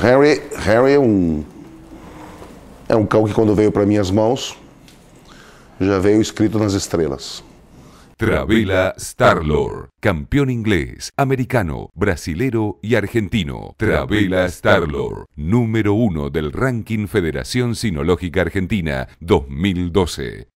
Harry, Harry é um é um cão que quando veio para minhas mãos já veio escrito nas estrelas. Travela Starlord, campeón inglés, americano, brasilero y argentino. Travela Starlord, número uno del ranking Federación Sinológica Argentina 2012.